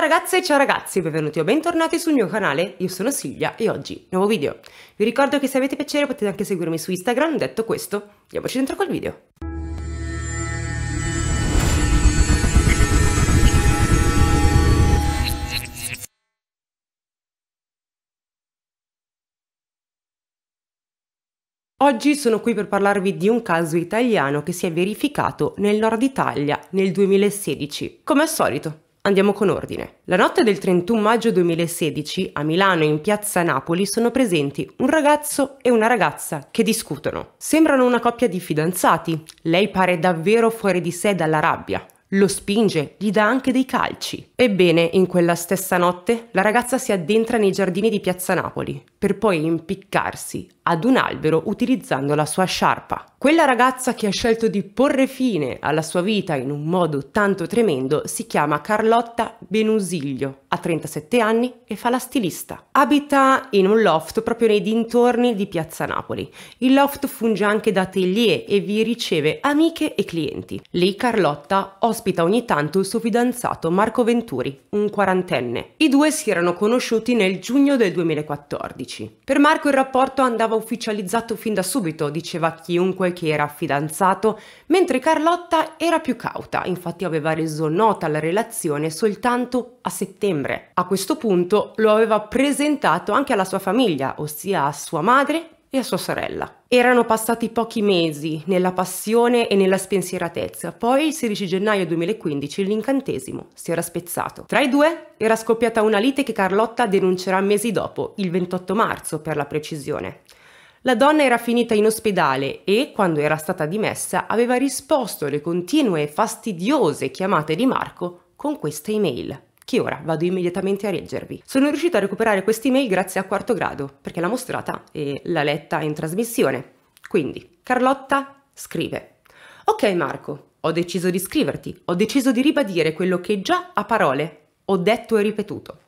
Ciao ragazze e ciao ragazzi, benvenuti o bentornati sul mio canale, io sono Silvia e oggi nuovo video. Vi ricordo che se avete piacere potete anche seguirmi su Instagram, detto questo, andiamoci dentro col video. Oggi sono qui per parlarvi di un caso italiano che si è verificato nel nord Italia nel 2016, come al solito. Andiamo con ordine. La notte del 31 maggio 2016 a Milano in piazza Napoli sono presenti un ragazzo e una ragazza che discutono. Sembrano una coppia di fidanzati. Lei pare davvero fuori di sé dalla rabbia. Lo spinge, gli dà anche dei calci. Ebbene, in quella stessa notte, la ragazza si addentra nei giardini di Piazza Napoli, per poi impiccarsi ad un albero utilizzando la sua sciarpa. Quella ragazza che ha scelto di porre fine alla sua vita in un modo tanto tremendo si chiama Carlotta Benusiglio, ha 37 anni e fa la stilista. Abita in un loft proprio nei dintorni di Piazza Napoli. Il loft funge anche da atelier e vi riceve amiche e clienti. Lì Carlotta ospita ospita ogni tanto il suo fidanzato Marco Venturi, un quarantenne. I due si erano conosciuti nel giugno del 2014. Per Marco il rapporto andava ufficializzato fin da subito, diceva chiunque che era fidanzato, mentre Carlotta era più cauta, infatti aveva reso nota la relazione soltanto a settembre. A questo punto lo aveva presentato anche alla sua famiglia, ossia a sua madre, e a sua sorella. Erano passati pochi mesi nella passione e nella spensieratezza, poi il 16 gennaio 2015 l'incantesimo si era spezzato. Tra i due era scoppiata una lite che Carlotta denuncerà mesi dopo, il 28 marzo per la precisione. La donna era finita in ospedale e, quando era stata dimessa, aveva risposto alle continue e fastidiose chiamate di Marco con questa email. Che ora vado immediatamente a reggervi. Sono riuscita a recuperare quest'email grazie a quarto grado, perché l'ha mostrata e l'ha letta in trasmissione. Quindi, Carlotta scrive. Ok Marco, ho deciso di scriverti, ho deciso di ribadire quello che già a parole ho detto e ripetuto.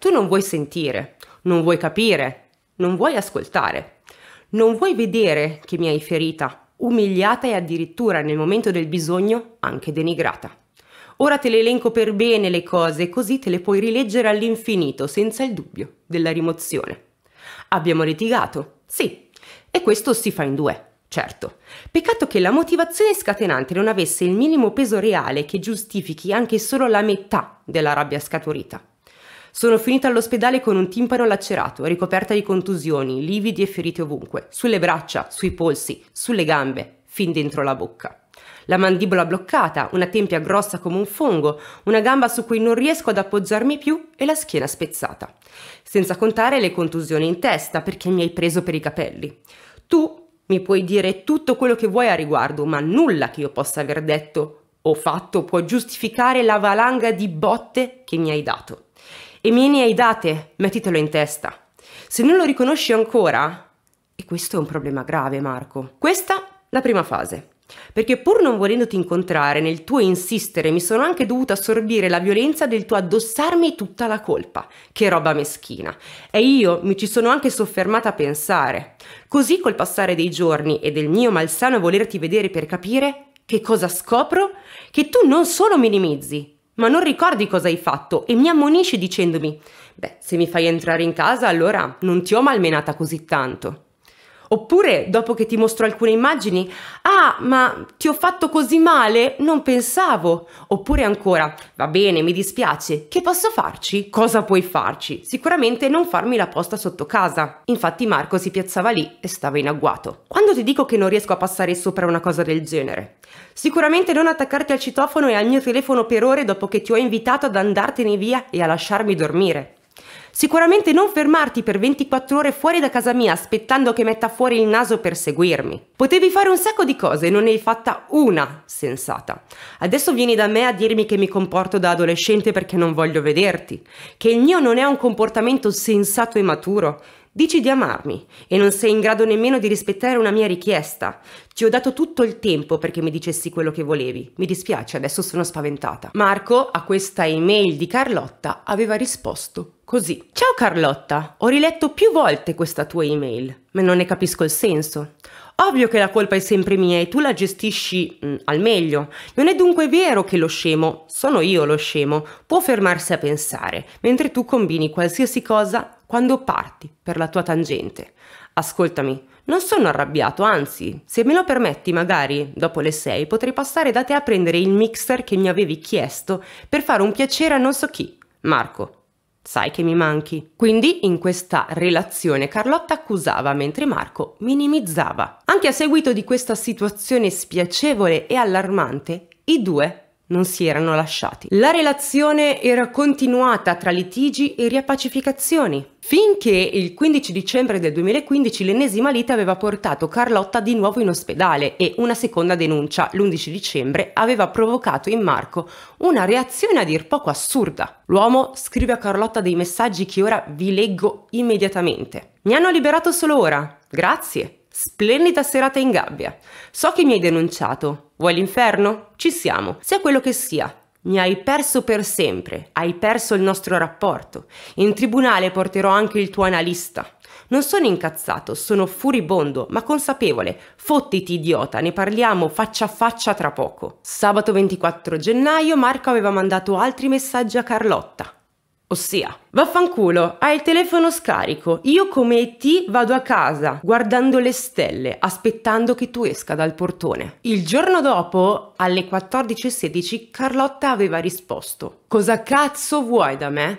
Tu non vuoi sentire, non vuoi capire, non vuoi ascoltare, non vuoi vedere che mi hai ferita, umiliata e addirittura nel momento del bisogno anche denigrata. Ora te le elenco per bene le cose, così te le puoi rileggere all'infinito, senza il dubbio della rimozione. Abbiamo litigato, sì, e questo si fa in due. Certo, peccato che la motivazione scatenante non avesse il minimo peso reale che giustifichi anche solo la metà della rabbia scaturita. Sono finita all'ospedale con un timpano lacerato, ricoperta di contusioni, lividi e ferite ovunque, sulle braccia, sui polsi, sulle gambe, fin dentro la bocca la mandibola bloccata, una tempia grossa come un fungo, una gamba su cui non riesco ad appoggiarmi più e la schiena spezzata. Senza contare le contusioni in testa perché mi hai preso per i capelli. Tu mi puoi dire tutto quello che vuoi a riguardo, ma nulla che io possa aver detto o fatto può giustificare la valanga di botte che mi hai dato. E me ne hai date, mettitelo in testa. Se non lo riconosci ancora, e questo è un problema grave, Marco. Questa la prima fase. Perché pur non volendoti incontrare nel tuo insistere mi sono anche dovuta assorbire la violenza del tuo addossarmi tutta la colpa. Che roba meschina. E io mi ci sono anche soffermata a pensare. Così col passare dei giorni e del mio malsano volerti vedere per capire, che cosa scopro? Che tu non solo minimizzi, ma non ricordi cosa hai fatto e mi ammonisci dicendomi, beh, se mi fai entrare in casa allora non ti ho malmenata così tanto. Oppure, dopo che ti mostro alcune immagini, ah, ma ti ho fatto così male? Non pensavo. Oppure ancora, va bene, mi dispiace, che posso farci? Cosa puoi farci? Sicuramente non farmi la posta sotto casa. Infatti Marco si piazzava lì e stava in agguato. Quando ti dico che non riesco a passare sopra una cosa del genere? Sicuramente non attaccarti al citofono e al mio telefono per ore dopo che ti ho invitato ad andartene via e a lasciarmi dormire. Sicuramente non fermarti per 24 ore fuori da casa mia aspettando che metta fuori il naso per seguirmi. Potevi fare un sacco di cose e non ne hai fatta una sensata. Adesso vieni da me a dirmi che mi comporto da adolescente perché non voglio vederti, che il mio non è un comportamento sensato e maturo. Dici di amarmi e non sei in grado nemmeno di rispettare una mia richiesta. Ti ho dato tutto il tempo perché mi dicessi quello che volevi. Mi dispiace, adesso sono spaventata. Marco a questa email di Carlotta aveva risposto Così. Ciao Carlotta, ho riletto più volte questa tua email, ma non ne capisco il senso. Ovvio che la colpa è sempre mia e tu la gestisci mh, mm, al meglio. Non è dunque vero che lo scemo, sono io lo scemo, può fermarsi a pensare, mentre tu combini qualsiasi cosa quando parti per la tua tangente. Ascoltami, non sono arrabbiato, anzi, se me lo permetti, magari dopo le sei potrei passare da te a prendere il mixer che mi avevi chiesto per fare un piacere a non so chi. Marco, sai che mi manchi. Quindi in questa relazione Carlotta accusava mentre Marco minimizzava. Anche a seguito di questa situazione spiacevole e allarmante, i due non si erano lasciati. La relazione era continuata tra litigi e riappacificazioni, finché il 15 dicembre del 2015 l'ennesima lite aveva portato Carlotta di nuovo in ospedale e una seconda denuncia l'11 dicembre aveva provocato in Marco una reazione a dir poco assurda. L'uomo scrive a Carlotta dei messaggi che ora vi leggo immediatamente. Mi hanno liberato solo ora, grazie. Splendida serata in gabbia. So che mi hai denunciato. Vuoi l'inferno? Ci siamo, sia quello che sia. Mi hai perso per sempre, hai perso il nostro rapporto. In tribunale porterò anche il tuo analista. Non sono incazzato, sono furibondo, ma consapevole. Fottiti, idiota, ne parliamo faccia a faccia tra poco. Sabato 24 gennaio Marco aveva mandato altri messaggi a Carlotta. Ossia, vaffanculo, hai il telefono scarico. Io come ti vado a casa guardando le stelle, aspettando che tu esca dal portone. Il giorno dopo, alle 14.16, Carlotta aveva risposto: Cosa cazzo vuoi da me?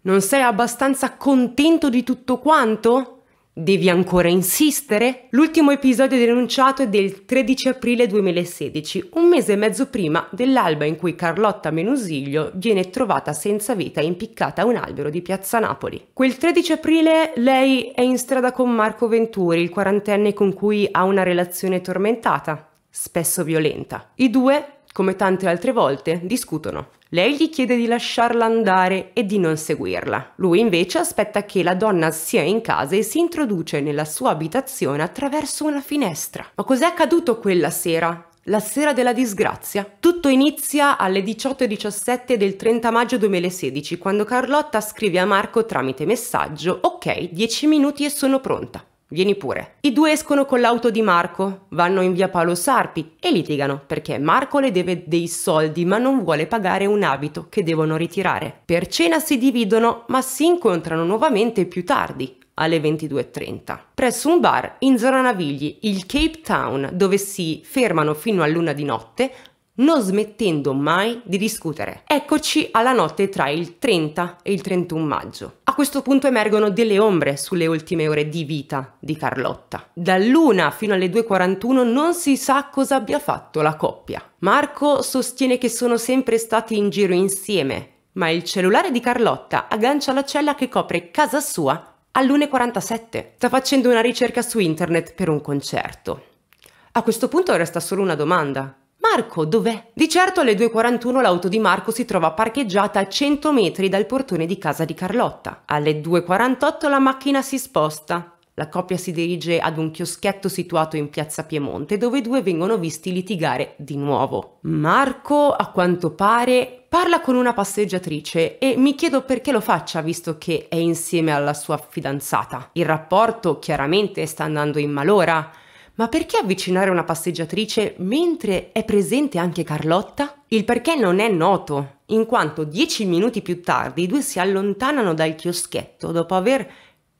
Non sei abbastanza contento di tutto quanto? Devi ancora insistere? L'ultimo episodio denunciato è del 13 aprile 2016, un mese e mezzo prima dell'alba in cui Carlotta Menusiglio viene trovata senza vita impiccata a un albero di Piazza Napoli. Quel 13 aprile lei è in strada con Marco Venturi, il quarantenne con cui ha una relazione tormentata, spesso violenta. I due, come tante altre volte, discutono. Lei gli chiede di lasciarla andare e di non seguirla. Lui invece aspetta che la donna sia in casa e si introduce nella sua abitazione attraverso una finestra. Ma cos'è accaduto quella sera? la sera della disgrazia. Tutto inizia alle 18.17 del 30 maggio 2016, quando Carlotta scrive a Marco tramite messaggio Ok, 10 minuti e sono pronta. Vieni pure. I due escono con l'auto di Marco, vanno in via Paolo Sarpi e litigano perché Marco le deve dei soldi ma non vuole pagare un abito che devono ritirare. Per cena si dividono ma si incontrano nuovamente più tardi, alle 22.30 presso un bar in zona Navigli, il Cape Town, dove si fermano fino a luna di notte non smettendo mai di discutere. Eccoci alla notte tra il 30 e il 31 maggio. A questo punto emergono delle ombre sulle ultime ore di vita di Carlotta. Dall'una fino alle 2.41 non si sa cosa abbia fatto la coppia. Marco sostiene che sono sempre stati in giro insieme, ma il cellulare di Carlotta aggancia la cella che copre casa sua all'1.47. Sta facendo una ricerca su internet per un concerto. A questo punto resta solo una domanda Marco, dov'è? Di certo alle 2.41 l'auto di Marco si trova parcheggiata a 100 metri dal portone di casa di Carlotta. Alle 2.48 la macchina si sposta. La coppia si dirige ad un chioschetto situato in piazza Piemonte dove i due vengono visti litigare di nuovo. Marco, a quanto pare, parla con una passeggiatrice e mi chiedo perché lo faccia visto che è insieme alla sua fidanzata. Il rapporto chiaramente sta andando in malora ma perché avvicinare una passeggiatrice mentre è presente anche Carlotta? Il perché non è noto, in quanto dieci minuti più tardi i due si allontanano dal chioschetto dopo aver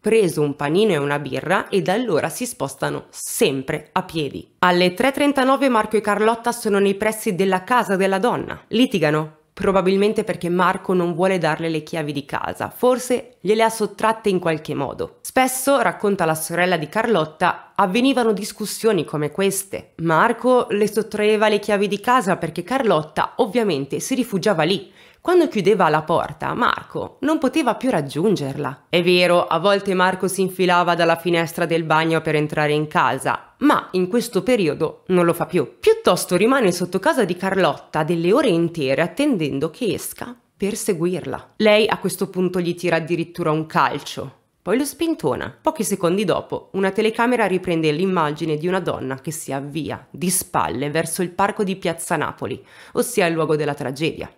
preso un panino e una birra e da allora si spostano sempre a piedi. Alle 3.39 Marco e Carlotta sono nei pressi della casa della donna. Litigano probabilmente perché Marco non vuole darle le chiavi di casa, forse gliele ha sottratte in qualche modo. Spesso, racconta la sorella di Carlotta, avvenivano discussioni come queste. Marco le sottraeva le chiavi di casa perché Carlotta ovviamente si rifugiava lì quando chiudeva la porta, Marco non poteva più raggiungerla. È vero, a volte Marco si infilava dalla finestra del bagno per entrare in casa, ma in questo periodo non lo fa più. Piuttosto rimane sotto casa di Carlotta delle ore intere attendendo che esca per seguirla. Lei a questo punto gli tira addirittura un calcio, poi lo spintona. Pochi secondi dopo, una telecamera riprende l'immagine di una donna che si avvia di spalle verso il parco di Piazza Napoli, ossia il luogo della tragedia.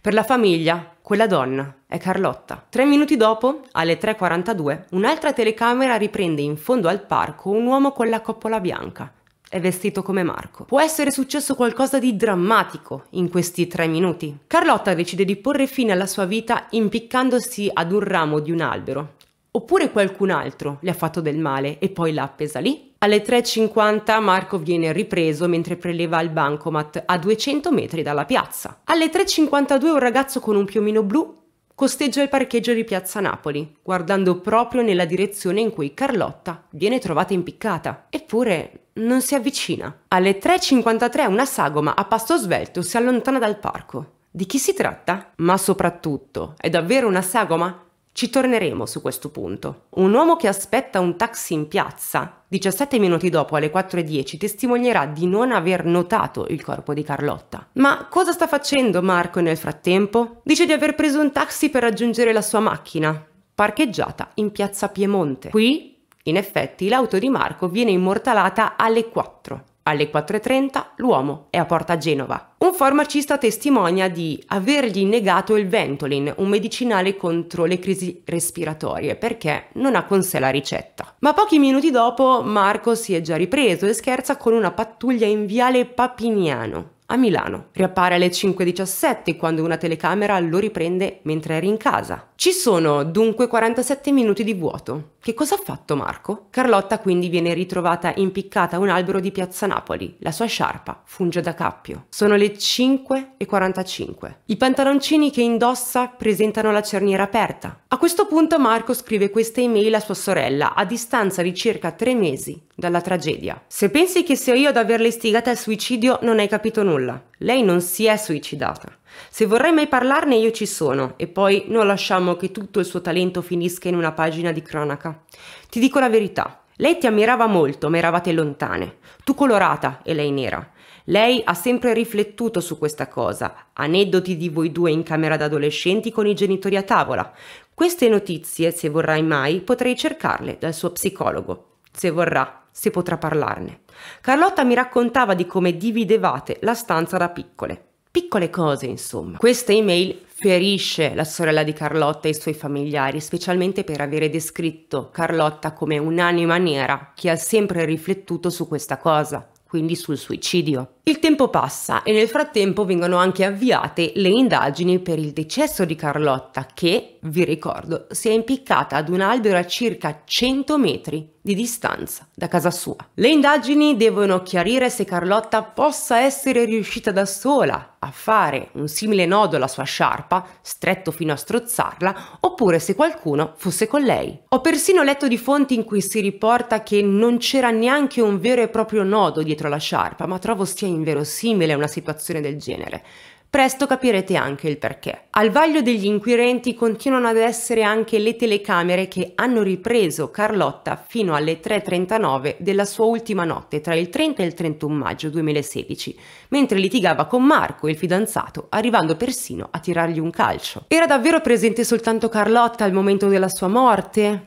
Per la famiglia, quella donna è Carlotta. Tre minuti dopo, alle 3.42, un'altra telecamera riprende in fondo al parco un uomo con la coppola bianca. È vestito come Marco. Può essere successo qualcosa di drammatico in questi tre minuti. Carlotta decide di porre fine alla sua vita impiccandosi ad un ramo di un albero Oppure qualcun altro le ha fatto del male e poi l'ha appesa lì? Alle 3.50 Marco viene ripreso mentre preleva il bancomat a 200 metri dalla piazza. Alle 3.52 un ragazzo con un piumino blu costeggia il parcheggio di Piazza Napoli, guardando proprio nella direzione in cui Carlotta viene trovata impiccata. Eppure non si avvicina. Alle 3.53 una sagoma a pasto svelto si allontana dal parco. Di chi si tratta? Ma soprattutto, è davvero una sagoma? Ci torneremo su questo punto. Un uomo che aspetta un taxi in piazza, 17 minuti dopo alle 4.10, testimonierà di non aver notato il corpo di Carlotta. Ma cosa sta facendo Marco nel frattempo? Dice di aver preso un taxi per raggiungere la sua macchina, parcheggiata in piazza Piemonte. Qui, in effetti, l'auto di Marco viene immortalata alle 4. Alle 4.30 l'uomo è a Porta Genova. Un farmacista testimonia di avergli negato il Ventolin, un medicinale contro le crisi respiratorie, perché non ha con sé la ricetta. Ma pochi minuti dopo Marco si è già ripreso e scherza con una pattuglia in viale Papiniano a Milano. Riappare alle 5.17 quando una telecamera lo riprende mentre era in casa. Ci sono dunque 47 minuti di vuoto. Che cosa ha fatto Marco? Carlotta quindi viene ritrovata impiccata a un albero di piazza Napoli. La sua sciarpa funge da cappio. Sono le 5.45. I pantaloncini che indossa presentano la cerniera aperta. A questo punto Marco scrive questa email a sua sorella a distanza di circa tre mesi dalla tragedia. Se pensi che sia io ad averla istigata al suicidio non hai capito nulla nulla, lei non si è suicidata. Se vorrai mai parlarne io ci sono e poi non lasciamo che tutto il suo talento finisca in una pagina di cronaca. Ti dico la verità, lei ti ammirava molto ma eravate lontane, tu colorata e lei nera. Lei ha sempre riflettuto su questa cosa, aneddoti di voi due in camera da adolescenti con i genitori a tavola. Queste notizie, se vorrai mai, potrei cercarle dal suo psicologo, se vorrà se potrà parlarne. Carlotta mi raccontava di come dividevate la stanza da piccole. Piccole cose, insomma. Questa email ferisce la sorella di Carlotta e i suoi familiari, specialmente per avere descritto Carlotta come un'anima nera che ha sempre riflettuto su questa cosa, quindi sul suicidio. Il tempo passa e nel frattempo vengono anche avviate le indagini per il decesso di Carlotta che, vi ricordo, si è impiccata ad un albero a circa 100 metri di distanza da casa sua. Le indagini devono chiarire se Carlotta possa essere riuscita da sola a fare un simile nodo alla sua sciarpa, stretto fino a strozzarla, oppure se qualcuno fosse con lei. Ho persino letto di fonti in cui si riporta che non c'era neanche un vero e proprio nodo dietro la sciarpa, ma trovo sia inverosimile una situazione del genere. Presto capirete anche il perché. Al vaglio degli inquirenti continuano ad essere anche le telecamere che hanno ripreso Carlotta fino alle 3.39 della sua ultima notte tra il 30 e il 31 maggio 2016, mentre litigava con Marco, il fidanzato, arrivando persino a tirargli un calcio. Era davvero presente soltanto Carlotta al momento della sua morte?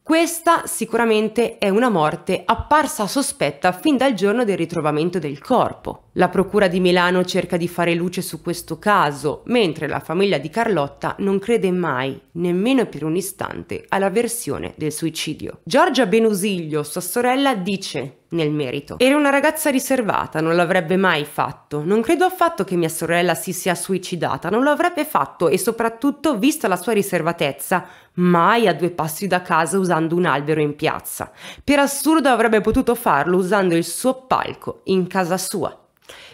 Questa sicuramente è una morte apparsa sospetta fin dal giorno del ritrovamento del corpo. La Procura di Milano cerca di fare luce su questo caso, mentre la famiglia di Carlotta non crede mai, nemmeno per un istante, alla versione del suicidio. Giorgia Benusiglio, sua sorella, dice nel merito. Era una ragazza riservata, non l'avrebbe mai fatto. Non credo affatto che mia sorella si sia suicidata, non lo avrebbe fatto e soprattutto, vista la sua riservatezza, mai a due passi da casa usando un albero in piazza. Per assurdo avrebbe potuto farlo usando il suo palco in casa sua.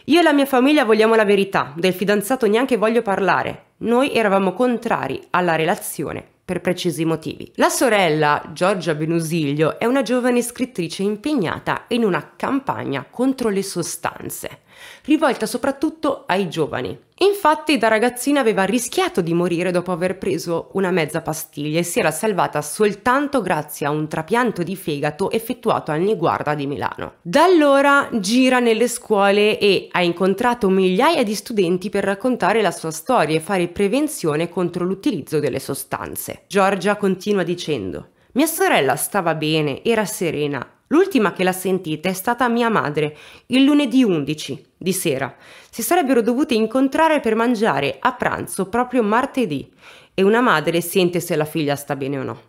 Io e la mia famiglia vogliamo la verità, del fidanzato neanche voglio parlare. Noi eravamo contrari alla relazione per precisi motivi. La sorella, Giorgia Benusilio, è una giovane scrittrice impegnata in una campagna contro le sostanze rivolta soprattutto ai giovani. Infatti da ragazzina aveva rischiato di morire dopo aver preso una mezza pastiglia e si era salvata soltanto grazie a un trapianto di fegato effettuato al Niguarda di Milano. Da allora gira nelle scuole e ha incontrato migliaia di studenti per raccontare la sua storia e fare prevenzione contro l'utilizzo delle sostanze. Giorgia continua dicendo mia sorella stava bene, era serena, L'ultima che l'ha sentita è stata mia madre, il lunedì 11 di sera. Si sarebbero dovute incontrare per mangiare a pranzo proprio martedì e una madre sente se la figlia sta bene o no.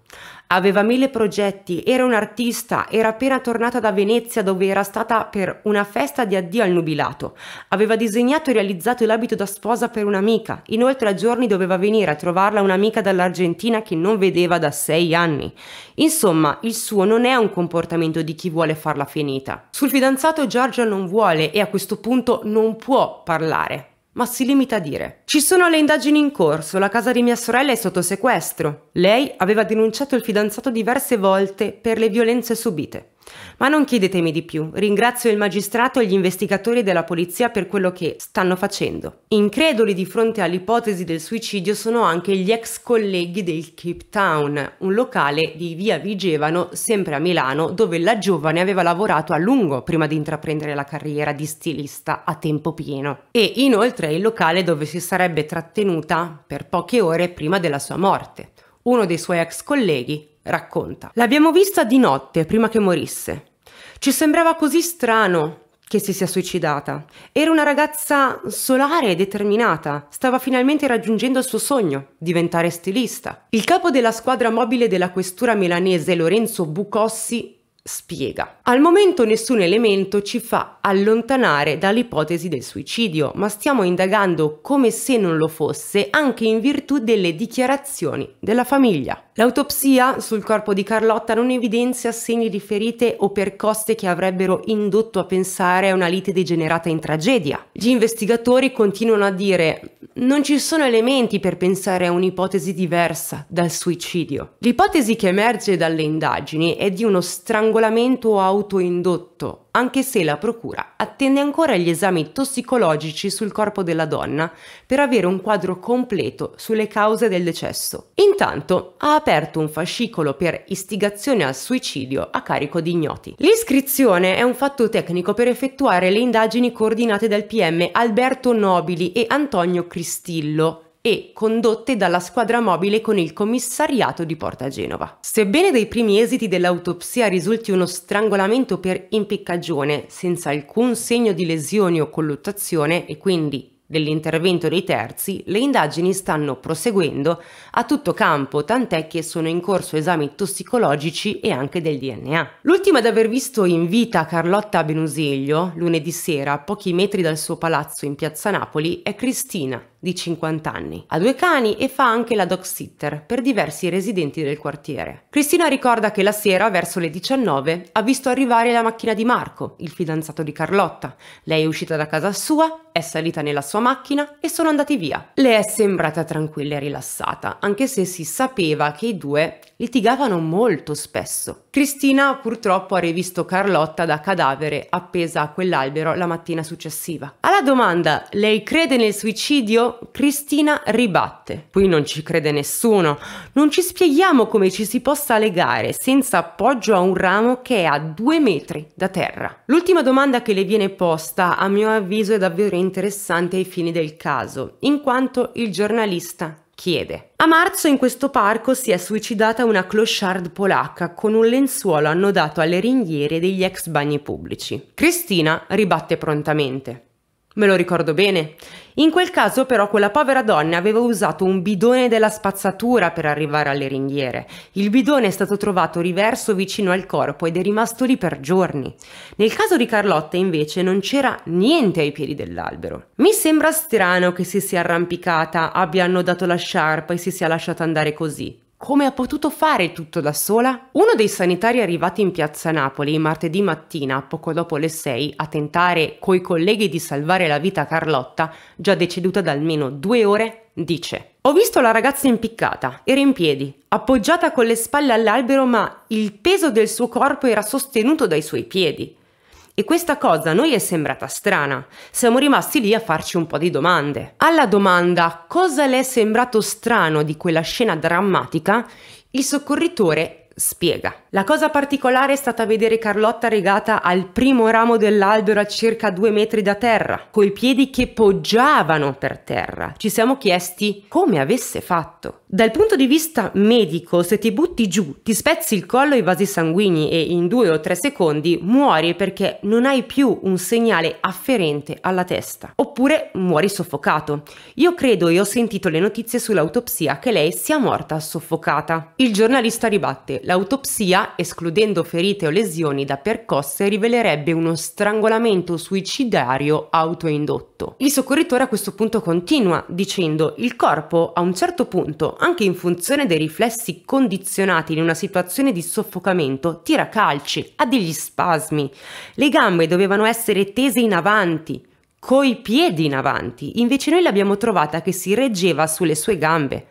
Aveva mille progetti, era un artista, era appena tornata da Venezia dove era stata per una festa di addio al nubilato. Aveva disegnato e realizzato l'abito da sposa per un'amica. Inoltre a giorni doveva venire a trovarla un'amica dall'Argentina che non vedeva da sei anni. Insomma, il suo non è un comportamento di chi vuole farla finita. Sul fidanzato Giorgia non vuole e a questo punto non può parlare ma si limita a dire: Ci sono le indagini in corso, la casa di mia sorella è sotto sequestro. Lei aveva denunciato il fidanzato diverse volte per le violenze subite. Ma non chiedetemi di più, ringrazio il magistrato e gli investigatori della polizia per quello che stanno facendo. Increduli di fronte all'ipotesi del suicidio sono anche gli ex colleghi del Cape Town, un locale di via Vigevano, sempre a Milano, dove la giovane aveva lavorato a lungo prima di intraprendere la carriera di stilista a tempo pieno. E inoltre è il locale dove si sarebbe trattenuta per poche ore prima della sua morte. Uno dei suoi ex colleghi racconta. L'abbiamo vista di notte prima che morisse. Ci sembrava così strano che si sia suicidata. Era una ragazza solare e determinata, stava finalmente raggiungendo il suo sogno, diventare stilista. Il capo della squadra mobile della questura milanese Lorenzo Bucossi spiega. Al momento nessun elemento ci fa allontanare dall'ipotesi del suicidio, ma stiamo indagando come se non lo fosse anche in virtù delle dichiarazioni della famiglia. L'autopsia sul corpo di Carlotta non evidenzia segni di ferite o percosse che avrebbero indotto a pensare a una lite degenerata in tragedia. Gli investigatori continuano a dire non ci sono elementi per pensare a un'ipotesi diversa dal suicidio. L'ipotesi che emerge dalle indagini è di uno strangolamento strangolamento autoindotto, anche se la Procura attende ancora gli esami tossicologici sul corpo della donna per avere un quadro completo sulle cause del decesso. Intanto ha aperto un fascicolo per istigazione al suicidio a carico di ignoti. L'iscrizione è un fatto tecnico per effettuare le indagini coordinate dal PM Alberto Nobili e Antonio Cristillo e condotte dalla squadra mobile con il commissariato di Porta Genova. Sebbene dai primi esiti dell'autopsia risulti uno strangolamento per impiccagione senza alcun segno di lesioni o colluttazione e quindi dell'intervento dei terzi, le indagini stanno proseguendo a tutto campo, tant'è che sono in corso esami tossicologici e anche del DNA. L'ultima ad aver visto in vita Carlotta Benusiglio, lunedì sera, a pochi metri dal suo palazzo in piazza Napoli, è Cristina, di 50 anni. Ha due cani e fa anche la dog sitter per diversi residenti del quartiere. Cristina ricorda che la sera, verso le 19, ha visto arrivare la macchina di Marco, il fidanzato di Carlotta. Lei è uscita da casa sua, è salita nella sua sua macchina e sono andati via. Le è sembrata tranquilla e rilassata, anche se si sapeva che i due litigavano molto spesso. Cristina purtroppo ha rivisto Carlotta da cadavere appesa a quell'albero la mattina successiva. Alla domanda lei crede nel suicidio? Cristina ribatte. Qui non ci crede nessuno. Non ci spieghiamo come ci si possa legare senza appoggio a un ramo che è a due metri da terra. L'ultima domanda che le viene posta a mio avviso è davvero interessante ai fini del caso, in quanto il giornalista chiede. A marzo in questo parco si è suicidata una clochard polacca con un lenzuolo annodato alle ringhiere degli ex bagni pubblici. Cristina ribatte prontamente. Me lo ricordo bene. In quel caso però quella povera donna aveva usato un bidone della spazzatura per arrivare alle ringhiere. Il bidone è stato trovato riverso vicino al corpo ed è rimasto lì per giorni. Nel caso di Carlotta invece non c'era niente ai piedi dell'albero. Mi sembra strano che si sia arrampicata, abbia annodato la sciarpa e si sia lasciata andare così. Come ha potuto fare tutto da sola? Uno dei sanitari arrivati in piazza Napoli martedì mattina, poco dopo le 6, a tentare coi colleghi di salvare la vita a Carlotta, già deceduta da almeno due ore, dice: Ho visto la ragazza impiccata, era in piedi, appoggiata con le spalle all'albero, ma il peso del suo corpo era sostenuto dai suoi piedi. E questa cosa a noi è sembrata strana. Siamo rimasti lì a farci un po' di domande. Alla domanda cosa le è sembrato strano di quella scena drammatica, il soccorritore spiega. La cosa particolare è stata vedere Carlotta regata al primo ramo dell'albero a circa due metri da terra, coi piedi che poggiavano per terra. Ci siamo chiesti come avesse fatto. Dal punto di vista medico, se ti butti giù, ti spezzi il collo e i vasi sanguigni e in due o tre secondi muori perché non hai più un segnale afferente alla testa. Oppure muori soffocato. Io credo e ho sentito le notizie sull'autopsia che lei sia morta soffocata. Il giornalista ribatte, l'autopsia escludendo ferite o lesioni da percosse rivelerebbe uno strangolamento suicidario autoindotto. Il soccorritore a questo punto continua dicendo il corpo a un certo punto, anche in funzione dei riflessi condizionati in una situazione di soffocamento, tira calci, ha degli spasmi, le gambe dovevano essere tese in avanti, coi piedi in avanti, invece noi l'abbiamo trovata che si reggeva sulle sue gambe.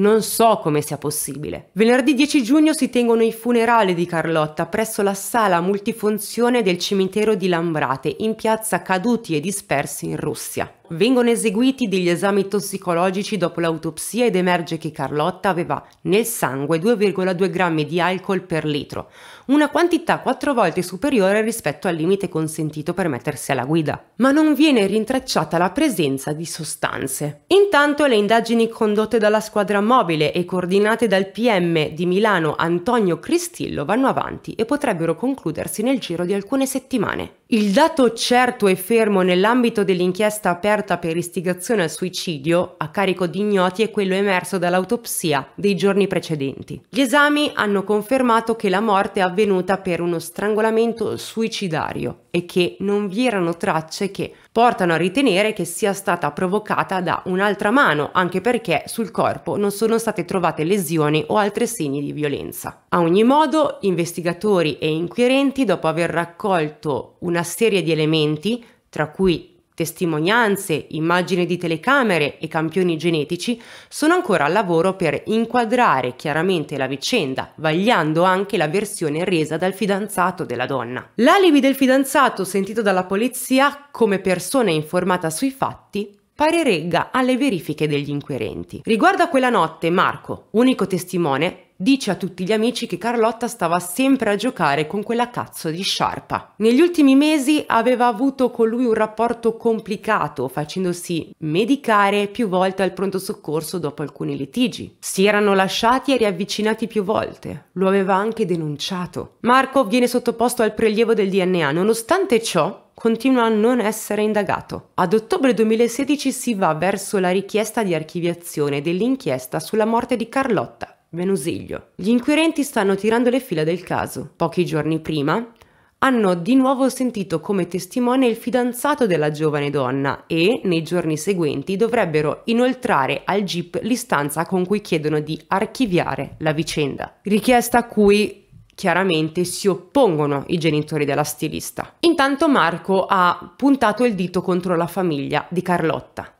Non so come sia possibile. Venerdì 10 giugno si tengono i funerali di Carlotta presso la sala multifunzione del cimitero di Lambrate in piazza Caduti e Dispersi in Russia. Vengono eseguiti degli esami tossicologici dopo l'autopsia ed emerge che Carlotta aveva nel sangue 2,2 grammi di alcol per litro, una quantità quattro volte superiore rispetto al limite consentito per mettersi alla guida. Ma non viene rintracciata la presenza di sostanze. Intanto le indagini condotte dalla squadra mobile e coordinate dal PM di Milano Antonio Cristillo vanno avanti e potrebbero concludersi nel giro di alcune settimane. Il dato certo e fermo nell'ambito dell'inchiesta aperta per istigazione al suicidio a carico di ignoti è quello emerso dall'autopsia dei giorni precedenti. Gli esami hanno confermato che la morte è avvenuta per uno strangolamento suicidario e che non vi erano tracce che portano a ritenere che sia stata provocata da un'altra mano, anche perché sul corpo non sono state trovate lesioni o altri segni di violenza. A ogni modo, investigatori e inquirenti, dopo aver raccolto una serie di elementi, tra cui testimonianze, immagini di telecamere e campioni genetici sono ancora al lavoro per inquadrare chiaramente la vicenda, vagliando anche la versione resa dal fidanzato della donna. L'alibi del fidanzato sentito dalla polizia come persona informata sui fatti pare alle verifiche degli inquirenti. Riguardo a quella notte, Marco, unico testimone, Dice a tutti gli amici che Carlotta stava sempre a giocare con quella cazzo di sciarpa. Negli ultimi mesi aveva avuto con lui un rapporto complicato, facendosi medicare più volte al pronto soccorso dopo alcuni litigi. Si erano lasciati e riavvicinati più volte. Lo aveva anche denunciato. Marco viene sottoposto al prelievo del DNA. Nonostante ciò, continua a non essere indagato. Ad ottobre 2016 si va verso la richiesta di archiviazione dell'inchiesta sulla morte di Carlotta Venusiglio. Gli inquirenti stanno tirando le fila del caso. Pochi giorni prima hanno di nuovo sentito come testimone il fidanzato della giovane donna e, nei giorni seguenti, dovrebbero inoltrare al GIP l'istanza con cui chiedono di archiviare la vicenda. Richiesta a cui chiaramente si oppongono i genitori della stilista. Intanto Marco ha puntato il dito contro la famiglia di Carlotta.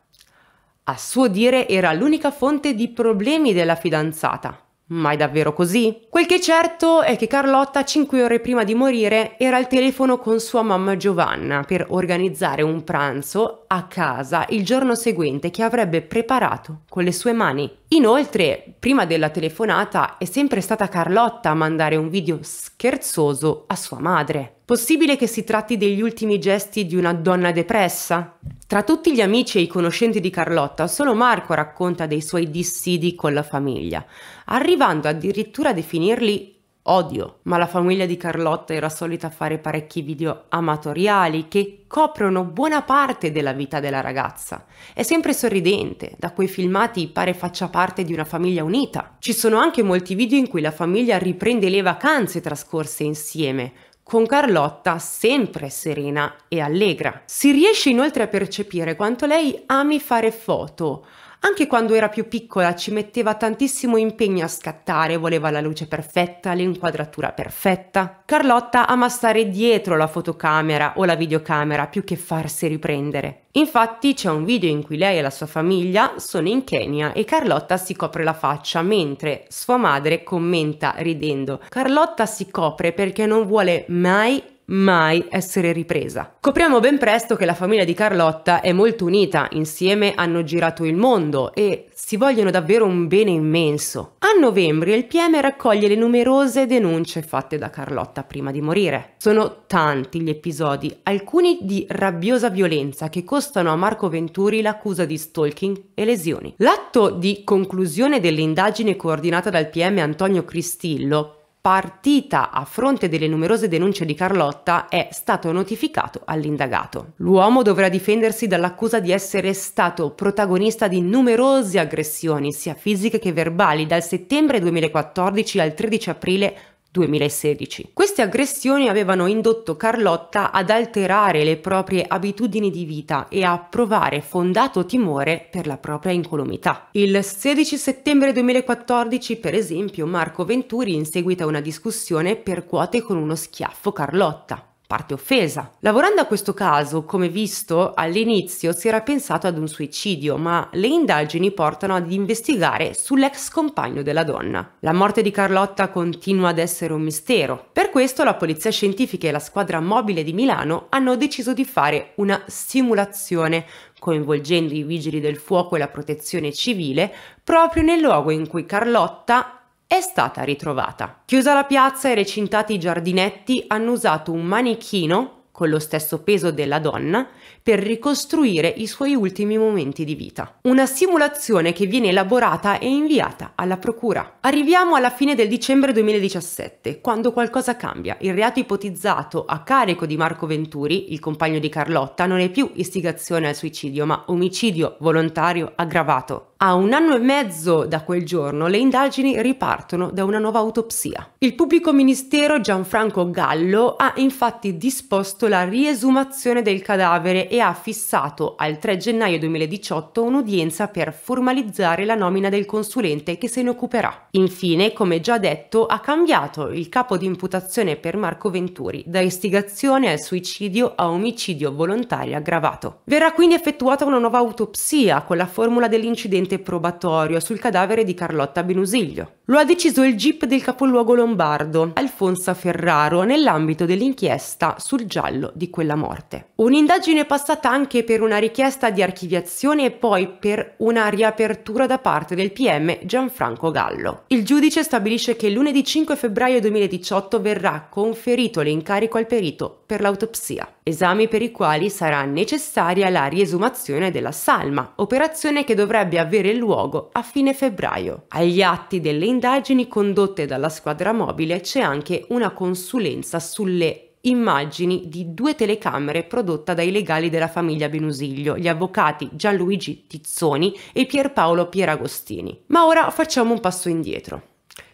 A suo dire era l'unica fonte di problemi della fidanzata. Ma è davvero così? Quel che è certo è che Carlotta, 5 ore prima di morire, era al telefono con sua mamma Giovanna per organizzare un pranzo a casa il giorno seguente che avrebbe preparato con le sue mani. Inoltre, prima della telefonata, è sempre stata Carlotta a mandare un video scherzoso a sua madre. Possibile che si tratti degli ultimi gesti di una donna depressa? Tra tutti gli amici e i conoscenti di Carlotta, solo Marco racconta dei suoi dissidi con la famiglia, arrivando addirittura a definirli odio, ma la famiglia di Carlotta era solita fare parecchi video amatoriali che coprono buona parte della vita della ragazza. È sempre sorridente, da quei filmati pare faccia parte di una famiglia unita. Ci sono anche molti video in cui la famiglia riprende le vacanze trascorse insieme, con Carlotta sempre serena e allegra. Si riesce inoltre a percepire quanto lei ami fare foto, anche quando era più piccola ci metteva tantissimo impegno a scattare, voleva la luce perfetta, l'inquadratura perfetta. Carlotta ama stare dietro la fotocamera o la videocamera più che farsi riprendere. Infatti c'è un video in cui lei e la sua famiglia sono in Kenya e Carlotta si copre la faccia mentre sua madre commenta ridendo Carlotta si copre perché non vuole mai mai essere ripresa. Copriamo ben presto che la famiglia di Carlotta è molto unita, insieme hanno girato il mondo e si vogliono davvero un bene immenso. A novembre il PM raccoglie le numerose denunce fatte da Carlotta prima di morire. Sono tanti gli episodi, alcuni di rabbiosa violenza che costano a Marco Venturi l'accusa di stalking e lesioni. L'atto di conclusione dell'indagine coordinata dal PM Antonio Cristillo partita a fronte delle numerose denunce di Carlotta, è stato notificato all'indagato. L'uomo dovrà difendersi dall'accusa di essere stato protagonista di numerose aggressioni, sia fisiche che verbali, dal settembre 2014 al 13 aprile 2016. Queste aggressioni avevano indotto Carlotta ad alterare le proprie abitudini di vita e a provare fondato timore per la propria incolumità. Il 16 settembre 2014, per esempio, Marco Venturi, in seguito a una discussione, percuote con uno schiaffo Carlotta parte offesa. Lavorando a questo caso, come visto, all'inizio si era pensato ad un suicidio, ma le indagini portano ad investigare sull'ex compagno della donna. La morte di Carlotta continua ad essere un mistero. Per questo la polizia scientifica e la squadra mobile di Milano hanno deciso di fare una simulazione coinvolgendo i vigili del fuoco e la protezione civile proprio nel luogo in cui Carlotta stata ritrovata. Chiusa la piazza e recintati i giardinetti hanno usato un manichino con lo stesso peso della donna, per ricostruire i suoi ultimi momenti di vita. Una simulazione che viene elaborata e inviata alla procura. Arriviamo alla fine del dicembre 2017, quando qualcosa cambia. Il reato ipotizzato a carico di Marco Venturi, il compagno di Carlotta, non è più istigazione al suicidio, ma omicidio volontario aggravato a un anno e mezzo da quel giorno le indagini ripartono da una nuova autopsia. Il pubblico ministero Gianfranco Gallo ha infatti disposto la riesumazione del cadavere e ha fissato al 3 gennaio 2018 un'udienza per formalizzare la nomina del consulente che se ne occuperà. Infine, come già detto, ha cambiato il capo di imputazione per Marco Venturi da istigazione al suicidio a omicidio volontario aggravato. Verrà quindi effettuata una nuova autopsia con la formula dell'incidente agente probatorio sul cadavere di Carlotta Benusiglio. Lo ha deciso il GIP del capoluogo lombardo, Alfonso Ferraro, nell'ambito dell'inchiesta sul giallo di quella morte. Un'indagine passata anche per una richiesta di archiviazione e poi per una riapertura da parte del PM Gianfranco Gallo. Il giudice stabilisce che lunedì 5 febbraio 2018 verrà conferito l'incarico al perito per l'autopsia, esami per i quali sarà necessaria la riesumazione della salma, operazione che dovrebbe avvenire avere luogo a fine febbraio. Agli atti delle indagini condotte dalla squadra mobile c'è anche una consulenza sulle immagini di due telecamere prodotta dai legali della famiglia Benusiglio, gli avvocati Gianluigi Tizzoni e Pierpaolo Pieragostini. Ma ora facciamo un passo indietro,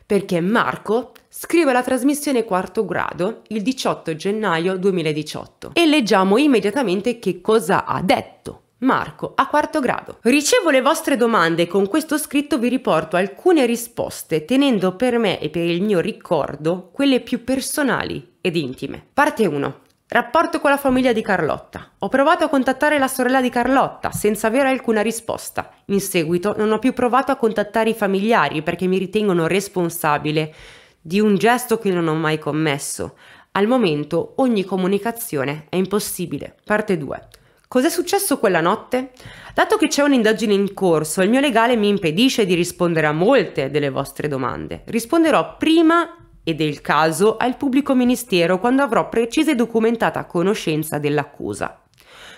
perché Marco scrive la trasmissione quarto grado il 18 gennaio 2018 e leggiamo immediatamente che cosa ha detto Marco a quarto grado. Ricevo le vostre domande e con questo scritto vi riporto alcune risposte, tenendo per me e per il mio ricordo quelle più personali ed intime. Parte 1. Rapporto con la famiglia di Carlotta. Ho provato a contattare la sorella di Carlotta senza avere alcuna risposta. In seguito non ho più provato a contattare i familiari perché mi ritengono responsabile di un gesto che non ho mai commesso. Al momento ogni comunicazione è impossibile. Parte 2. Cos'è successo quella notte? Dato che c'è un'indagine in corso, il mio legale mi impedisce di rispondere a molte delle vostre domande. Risponderò prima e del caso al pubblico ministero quando avrò precisa e documentata conoscenza dell'accusa.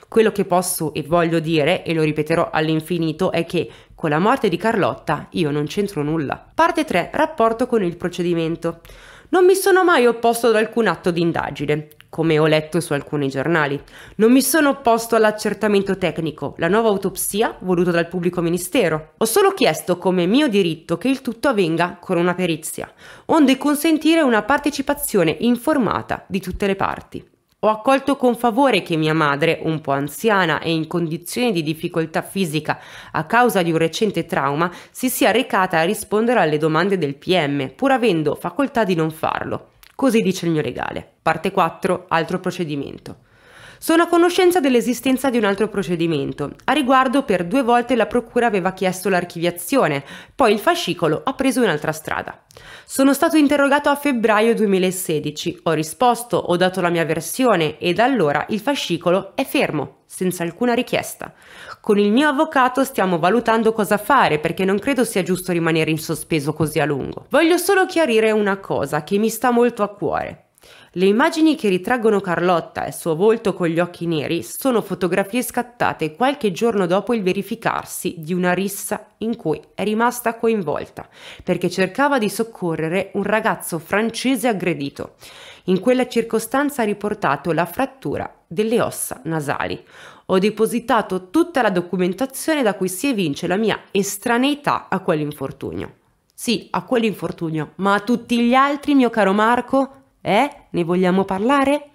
Quello che posso e voglio dire, e lo ripeterò all'infinito, è che con la morte di Carlotta io non c'entro nulla. Parte 3. Rapporto con il procedimento. Non mi sono mai opposto ad alcun atto di indagine come ho letto su alcuni giornali. Non mi sono opposto all'accertamento tecnico, la nuova autopsia voluta dal pubblico ministero. Ho solo chiesto come mio diritto che il tutto avvenga con una perizia, onde consentire una partecipazione informata di tutte le parti. Ho accolto con favore che mia madre, un po' anziana e in condizioni di difficoltà fisica a causa di un recente trauma, si sia recata a rispondere alle domande del PM, pur avendo facoltà di non farlo. Così dice il mio legale. Parte 4, altro procedimento. Sono a conoscenza dell'esistenza di un altro procedimento. A riguardo per due volte la Procura aveva chiesto l'archiviazione, poi il fascicolo ha preso un'altra strada. Sono stato interrogato a febbraio 2016, ho risposto, ho dato la mia versione e da allora il fascicolo è fermo senza alcuna richiesta. Con il mio avvocato stiamo valutando cosa fare perché non credo sia giusto rimanere in sospeso così a lungo. Voglio solo chiarire una cosa che mi sta molto a cuore. Le immagini che ritraggono Carlotta e il suo volto con gli occhi neri sono fotografie scattate qualche giorno dopo il verificarsi di una rissa in cui è rimasta coinvolta, perché cercava di soccorrere un ragazzo francese aggredito. In quella circostanza ha riportato la frattura delle ossa nasali. Ho depositato tutta la documentazione da cui si evince la mia estraneità a quell'infortunio. Sì, a quell'infortunio, ma a tutti gli altri, mio caro Marco? Eh? Ne vogliamo parlare?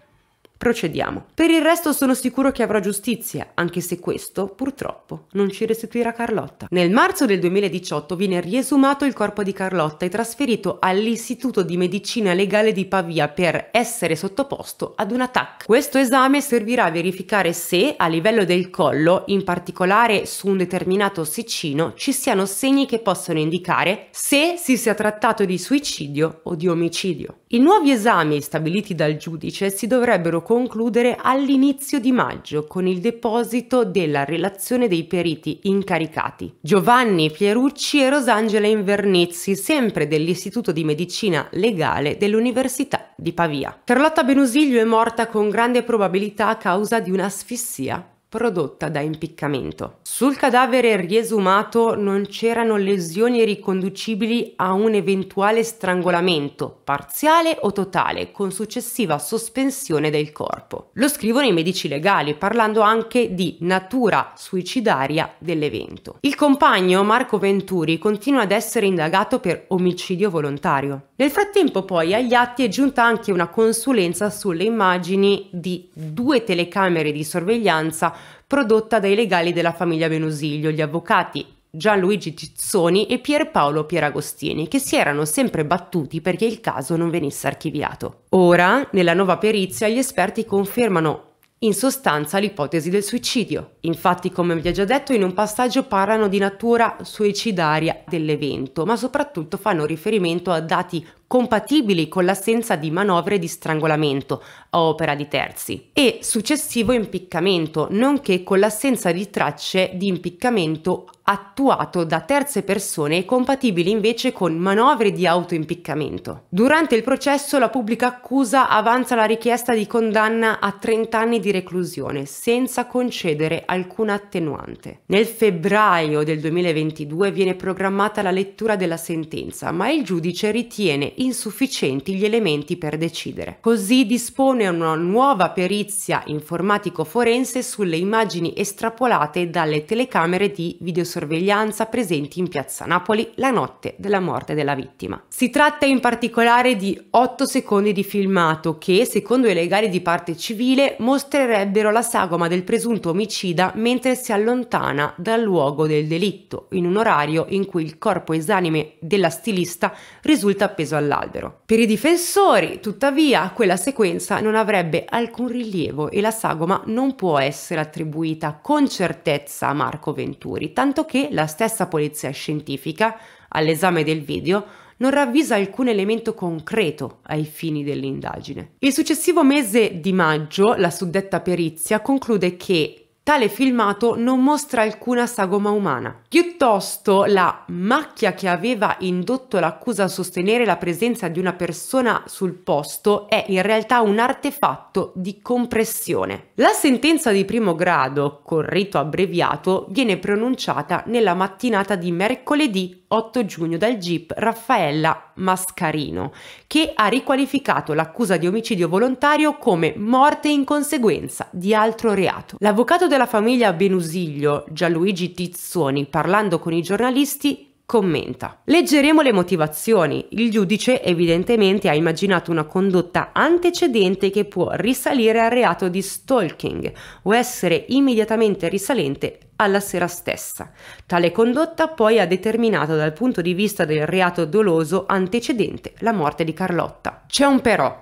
Procediamo. Per il resto sono sicuro che avrò giustizia, anche se questo, purtroppo, non ci restituirà Carlotta. Nel marzo del 2018 viene riesumato il corpo di Carlotta e trasferito all'Istituto di Medicina Legale di Pavia per essere sottoposto ad una TAC. Questo esame servirà a verificare se, a livello del collo, in particolare su un determinato siccino, ci siano segni che possono indicare se si sia trattato di suicidio o di omicidio. I nuovi esami stabiliti dal giudice si dovrebbero concludere all'inizio di maggio con il deposito della relazione dei periti incaricati. Giovanni Pierucci e Rosangela Invernizzi, sempre dell'Istituto di Medicina Legale dell'Università di Pavia. Carlotta Benusiglio è morta con grande probabilità a causa di un'asfissia prodotta da impiccamento. Sul cadavere riesumato non c'erano lesioni riconducibili a un eventuale strangolamento, parziale o totale, con successiva sospensione del corpo. Lo scrivono i medici legali, parlando anche di natura suicidaria dell'evento. Il compagno Marco Venturi continua ad essere indagato per omicidio volontario. Nel frattempo poi agli atti è giunta anche una consulenza sulle immagini di due telecamere di sorveglianza prodotta dai legali della famiglia Benusiglio, gli avvocati Gianluigi Tizzoni e Pierpaolo Pieragostini, che si erano sempre battuti perché il caso non venisse archiviato. Ora, nella nuova perizia, gli esperti confermano in sostanza l'ipotesi del suicidio. Infatti, come vi ho già detto, in un passaggio parlano di natura suicidaria dell'evento, ma soprattutto fanno riferimento a dati compatibili con l'assenza di manovre di strangolamento a opera di terzi e successivo impiccamento, nonché con l'assenza di tracce di impiccamento attuato da terze persone e compatibili invece con manovre di autoimpiccamento. Durante il processo la pubblica accusa avanza la richiesta di condanna a 30 anni di reclusione senza concedere alcun attenuante. Nel febbraio del 2022 viene programmata la lettura della sentenza, ma il giudice ritiene insufficienti gli elementi per decidere. Così dispone una nuova perizia informatico-forense sulle immagini estrapolate dalle telecamere di videosorveglianza presenti in piazza Napoli la notte della morte della vittima. Si tratta in particolare di 8 secondi di filmato che, secondo i legali di parte civile, mostrerebbero la sagoma del presunto omicida mentre si allontana dal luogo del delitto, in un orario in cui il corpo esanime della stilista risulta appeso alla dall'albero. Per i difensori, tuttavia, quella sequenza non avrebbe alcun rilievo e la sagoma non può essere attribuita con certezza a Marco Venturi, tanto che la stessa polizia scientifica, all'esame del video, non ravvisa alcun elemento concreto ai fini dell'indagine. Il successivo mese di maggio la suddetta perizia conclude che Tale filmato non mostra alcuna sagoma umana. Piuttosto la macchia che aveva indotto l'accusa a sostenere la presenza di una persona sul posto è in realtà un artefatto di compressione. La sentenza di primo grado, con rito abbreviato, viene pronunciata nella mattinata di mercoledì 8 giugno dal GIP Raffaella Mascarino, che ha riqualificato l'accusa di omicidio volontario come morte in conseguenza di altro reato. L'avvocato della famiglia Benusiglio, Gianluigi Tizzoni, parlando con i giornalisti, commenta. Leggeremo le motivazioni. Il giudice evidentemente ha immaginato una condotta antecedente che può risalire al reato di stalking o essere immediatamente risalente alla sera stessa. Tale condotta poi ha determinato dal punto di vista del reato doloso antecedente la morte di Carlotta. C'è un però.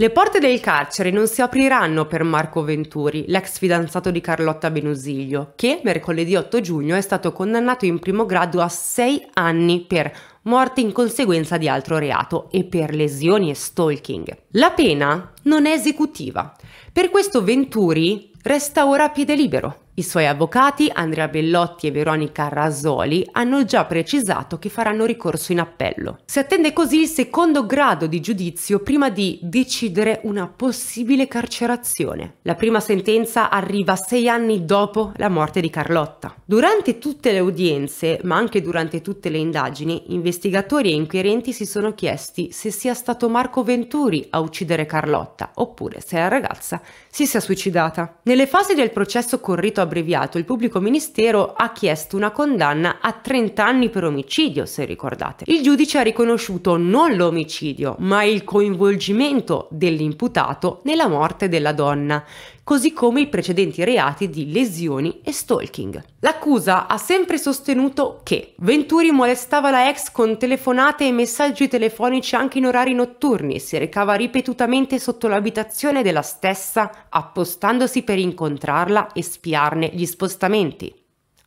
Le porte del carcere non si apriranno per Marco Venturi, l'ex fidanzato di Carlotta Benusiglio, che mercoledì 8 giugno è stato condannato in primo grado a 6 anni per morte in conseguenza di altro reato e per lesioni e stalking. La pena non è esecutiva. Per questo Venturi resta ora a piede libero. I suoi avvocati, Andrea Bellotti e Veronica Rasoli, hanno già precisato che faranno ricorso in appello. Si attende così il secondo grado di giudizio prima di decidere una possibile carcerazione. La prima sentenza arriva sei anni dopo la morte di Carlotta. Durante tutte le udienze, ma anche durante tutte le indagini, investigatori e inquirenti si sono chiesti se sia stato Marco Venturi a uccidere Carlotta oppure se la ragazza si sia suicidata. Nelle fasi del processo corrito a abbreviato, il pubblico ministero ha chiesto una condanna a 30 anni per omicidio, se ricordate. Il giudice ha riconosciuto non l'omicidio, ma il coinvolgimento dell'imputato nella morte della donna così come i precedenti reati di lesioni e stalking. L'accusa ha sempre sostenuto che Venturi molestava la ex con telefonate e messaggi telefonici anche in orari notturni e si recava ripetutamente sotto l'abitazione della stessa appostandosi per incontrarla e spiarne gli spostamenti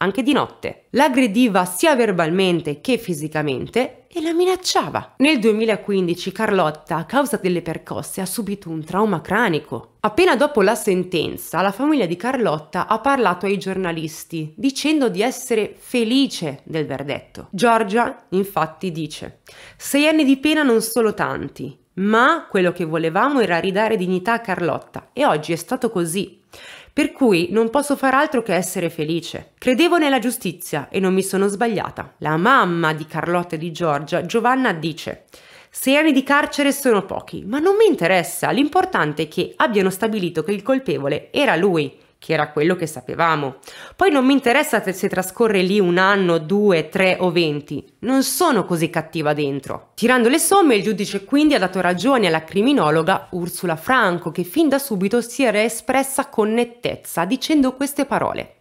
anche di notte. L'aggrediva sia verbalmente che fisicamente e la minacciava. Nel 2015 Carlotta, a causa delle percosse, ha subito un trauma cranico. Appena dopo la sentenza, la famiglia di Carlotta ha parlato ai giornalisti, dicendo di essere felice del verdetto. Giorgia, infatti, dice «Sei anni di pena non sono tanti, ma quello che volevamo era ridare dignità a Carlotta e oggi è stato così» per cui non posso far altro che essere felice. Credevo nella giustizia e non mi sono sbagliata. La mamma di Carlotta e di Giorgia, Giovanna, dice sei anni di carcere sono pochi, ma non mi interessa, l'importante è che abbiano stabilito che il colpevole era lui che era quello che sapevamo. Poi non mi interessa se trascorre lì un anno, due, tre o venti, non sono così cattiva dentro. Tirando le somme, il giudice quindi ha dato ragione alla criminologa Ursula Franco, che fin da subito si era espressa con nettezza dicendo queste parole.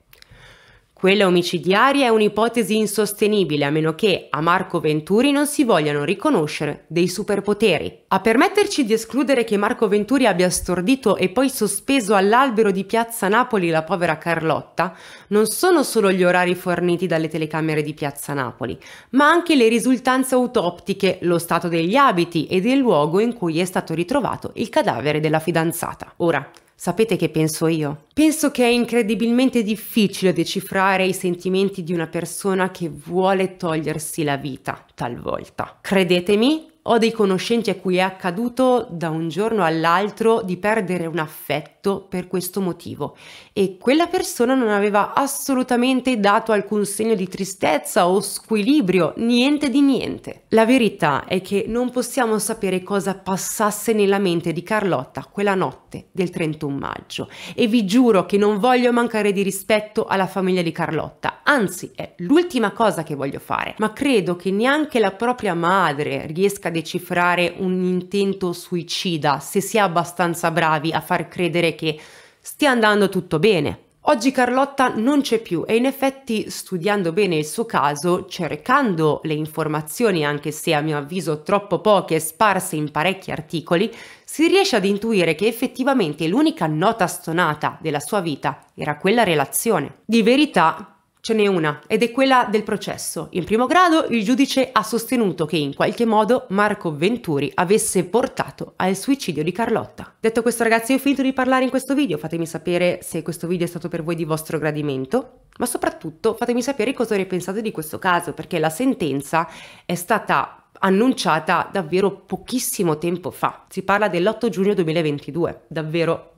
Quella omicidiaria è un'ipotesi insostenibile a meno che a Marco Venturi non si vogliano riconoscere dei superpoteri. A permetterci di escludere che Marco Venturi abbia stordito e poi sospeso all'albero di Piazza Napoli la povera Carlotta, non sono solo gli orari forniti dalle telecamere di Piazza Napoli, ma anche le risultanze autoptiche, lo stato degli abiti e del luogo in cui è stato ritrovato il cadavere della fidanzata. Ora, Sapete che penso io? Penso che è incredibilmente difficile decifrare i sentimenti di una persona che vuole togliersi la vita, talvolta. Credetemi, ho dei conoscenti a cui è accaduto da un giorno all'altro di perdere un affetto per questo motivo e quella persona non aveva assolutamente dato alcun segno di tristezza o squilibrio, niente di niente. La verità è che non possiamo sapere cosa passasse nella mente di Carlotta quella notte del 31 maggio e vi giuro che non voglio mancare di rispetto alla famiglia di Carlotta, anzi è l'ultima cosa che voglio fare, ma credo che neanche la propria madre riesca a decifrare un intento suicida se si è abbastanza bravi a far credere che stia andando tutto bene. Oggi Carlotta non c'è più e in effetti studiando bene il suo caso, cercando le informazioni anche se a mio avviso troppo poche sparse in parecchi articoli, si riesce ad intuire che effettivamente l'unica nota stonata della sua vita era quella relazione. Di verità Ce n'è una ed è quella del processo. In primo grado il giudice ha sostenuto che in qualche modo Marco Venturi avesse portato al suicidio di Carlotta. Detto questo ragazzi io ho finito di parlare in questo video, fatemi sapere se questo video è stato per voi di vostro gradimento, ma soprattutto fatemi sapere cosa ne pensate di questo caso perché la sentenza è stata annunciata davvero pochissimo tempo fa. Si parla dell'8 giugno 2022, davvero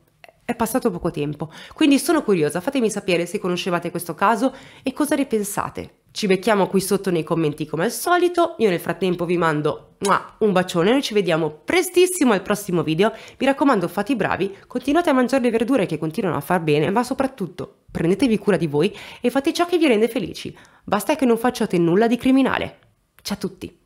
è passato poco tempo, quindi sono curiosa, fatemi sapere se conoscevate questo caso e cosa ne pensate. Ci becchiamo qui sotto nei commenti come al solito, io nel frattempo vi mando un bacione, noi ci vediamo prestissimo al prossimo video, mi raccomando fate i bravi, continuate a mangiare le verdure che continuano a far bene, ma soprattutto prendetevi cura di voi e fate ciò che vi rende felici, basta che non facciate nulla di criminale. Ciao a tutti!